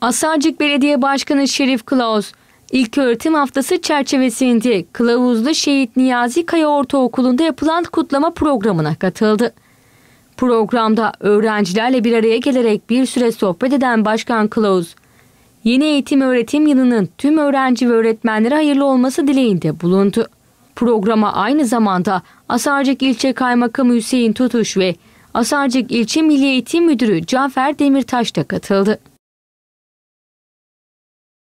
Asarcık Belediye Başkanı Şerif Klaus, ilk öğretim haftası çerçevesinde Kılavuzlu Şehit Niyazi Kaya Ortaokulu'nda yapılan kutlama programına katıldı. Programda öğrencilerle bir araya gelerek bir süre sohbet eden Başkan Kılavuz, yeni eğitim öğretim yılının tüm öğrenci ve öğretmenlere hayırlı olması dileğinde bulundu. Programa aynı zamanda Asarcık İlçe Kaymakamı Hüseyin Tutuş ve Asarcık İlçe Milli Eğitim Müdürü Cafer Demirtaş da katıldı.